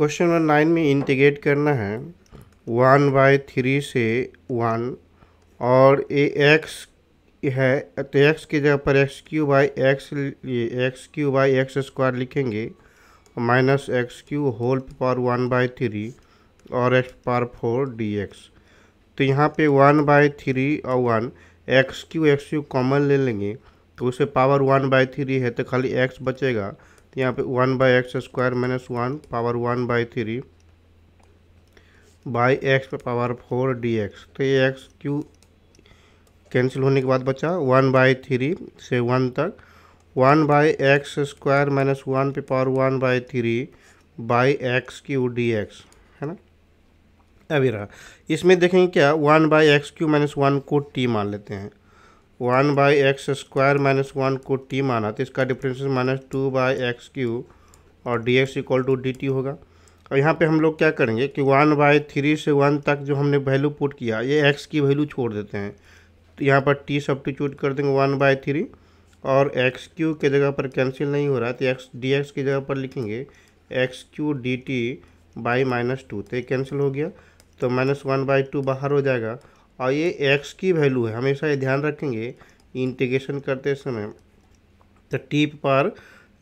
question number nine में integrate करना है वन बाई थ्री से वन और ए एक्स है तो एक्स की जगह पर x cube by x x cube by x square लिखेंगे minus x cube whole power one by three और x power four d x तो यहाँ पे वन बाई थ्री और one x cube x cube common ले लेंगे तो उसे पावर वन बाई थ्री है तो खाली एक्स बचेगा तो यहाँ पे one by x square minus one power one by three by x पे पावर फोर डी एक्स तो ये एक्स क्यू कैंसिल होने के बाद बचा वन बाई थ्री से वन तक one by x square minus one पे power one by three by x cube d x है ना अभी रहा इसमें देखेंगे क्या one by x cube minus one को टी मान लेते हैं one by x square minus one को टी माना तो इसका differential minus two by x cube और d x equal to d T होगा और यहाँ पे हम लोग क्या करेंगे कि वन बाई थ्री से वन तक जो हमने वैल्यू पुट किया ये एक्स की वैल्यू छोड़ देते हैं तो यहाँ पर टी सब्टीट्यूट कर देंगे वन बाई थ्री और एक्स क्यू के जगह पर कैंसिल नहीं हो रहा तो एक्स डी एक्स की जगह पर लिखेंगे x cube d T by minus two तो ये कैंसिल हो गया तो माइनस वन बाई टू बाहर हो जाएगा और ये एक्स की वैल्यू है हमेशा ये ध्यान रखेंगे इंटीग्रेशन करते समय तो टी पे पार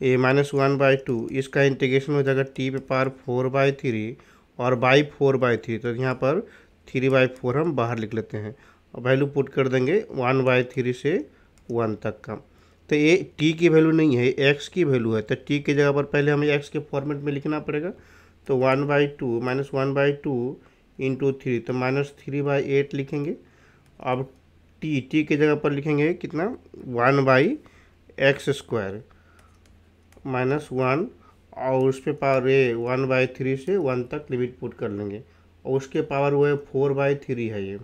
ए माइनस वन बाई टू इसका इंटीग्रेशन हो जाएगा टी पे पार फोर बाई थ्री और बाई फोर बाई थ्री तो यहाँ पर थ्री बाई फोर हम बाहर लिख लेते हैं और वैल्यू पुट कर देंगे वन बाई थ्री से वन तक का तो ये टी की वैल्यू नहीं है एक्स की वैल्यू है तो टी की जगह पर पहले हमें एक्स के फॉर्मेट में लिखना पड़ेगा तो one by two minus one by two into three तो माइनस थ्री बाई एट लिखेंगे अब टी टी की जगह पर लिखेंगे कितना one by x square minus one और उस पर पावर ए वन बाई थ्री से वन तक लिमिट पुट कर लेंगे और उसके पावर वो है फोर बाई थ्री है ये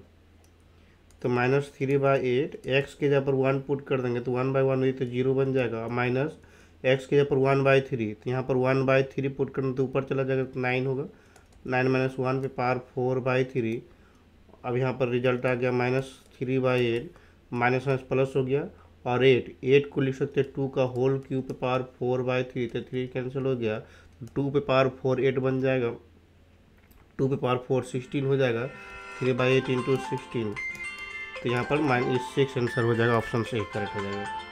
तो minus three by eight x के जगह पर वन पुट कर देंगे तो वन बाई वन तो जीरो बन जाएगा माइनस एक्स के जगह पर वन बाई थ्री तो यहाँ पर वन बाई थ्री पुट करने तो ऊपर चला जाएगा तो नाइन होगा नाइन माइनस वन पे पावर फोर बाई थ्री अब यहाँ पर रिजल्ट आ गया minus three by eight minus minus plus हो गया और एट एट को लिख सकते हैं टू का होल क्यू पे पावर फोर बाई थ्री तो थ्री कैंसिल हो गया टू पे पावर फोर एट बन जाएगा टू पे पावर फोर सिक्सटीन हो जाएगा three by eight into sixteen तो यहाँ पर माइनस सिक्स आंसर हो जाएगा ऑप्शन से करेक्ट हो जाएगा